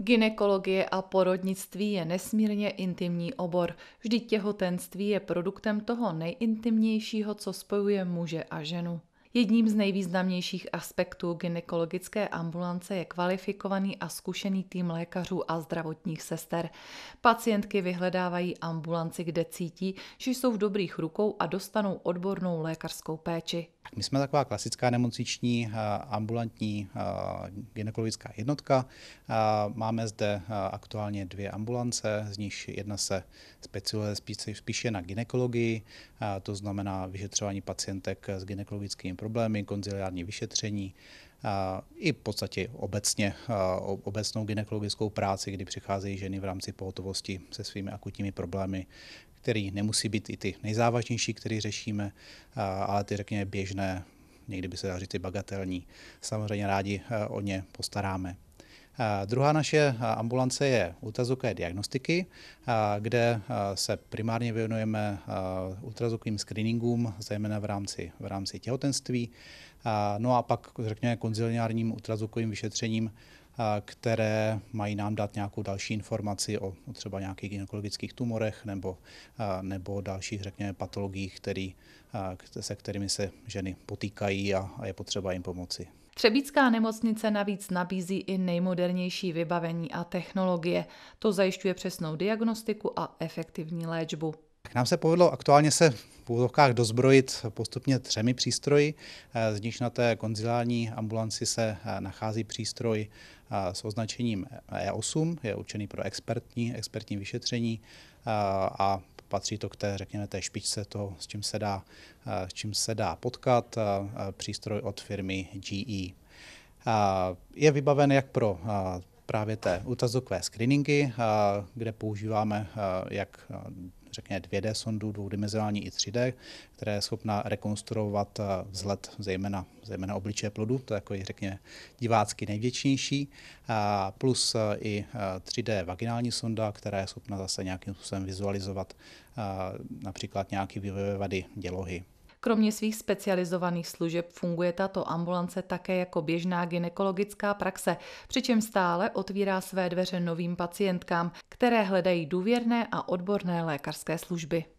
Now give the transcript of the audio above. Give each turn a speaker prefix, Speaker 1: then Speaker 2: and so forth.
Speaker 1: Ginekologie a porodnictví je nesmírně intimní obor. Vždyť těhotenství je produktem toho nejintimnějšího, co spojuje muže a ženu. Jedním z nejvýznamnějších aspektů gynekologické ambulance je kvalifikovaný a zkušený tým lékařů a zdravotních sester. Pacientky vyhledávají ambulanci, kde cítí, že jsou v dobrých rukou a dostanou odbornou lékařskou péči.
Speaker 2: My jsme taková klasická nemocniční eh, ambulantní eh, gynekologická jednotka. Eh, máme zde aktuálně dvě ambulance, z nich jedna se specializuje spíše na gynekologii, to znamená vyšetřování pacientek s gynekologickými problémy, konziliární vyšetření, i v podstatě obecně obecnou gynekologickou práci, kdy přicházejí ženy v rámci pohotovosti se svými akutními problémy, který nemusí být i ty nejzávažnější, které řešíme, ale ty řekněme běžné, někdy by se dá říct i bagatelní. Samozřejmě rádi o ně postaráme. Druhá naše ambulance je ultrazvukové diagnostiky, kde se primárně věnujeme ultrazvukovým screeningům, zejména v rámci, v rámci těhotenství. No a pak, řekněme, konziliárním ultrazvukovým vyšetřením které mají nám dát nějakou další informaci o, třeba nějakých gynekologických tumorech nebo, nebo dalších, řekněme, patologiích, který, se kterými se ženy potýkají a, a je potřeba jim pomoci.
Speaker 1: Třebícká nemocnice navíc nabízí i nejmodernější vybavení a technologie. To zajišťuje přesnou diagnostiku a efektivní léčbu.
Speaker 2: Tak nám se povedlo aktuálně se v úvodovkách dozbrojit postupně třemi přístroji, eh, z nich na té konzilární ambulanci se eh, nachází přístroj eh, s označením E8, je určený pro expertní, expertní vyšetření a patří to k té, řekněme, té špičce to, s čím se dá, s čím se dá potkat, přístroj od firmy GE. Je vybaven jak pro právě té ultrazvukové screeningy, kde používáme jak řekněme 2D sondu, dvoudimenzionální i 3D, která je schopna rekonstruovat eh, vzhled zejména, zejména obličeje plodu, to je jako řekněme divácky nejvděčnější, eh, plus eh, i 3D vaginální sonda, která je schopna zase nějakým způsobem vizualizovat například nějaký vývojové vady dělohy.
Speaker 1: Kromě svých specializovaných služeb funguje tato ambulance také jako běžná gynekologická praxe, přičem stále otvírá své dveře novým pacientkám, které hledají důvěrné a odborné lékařské služby.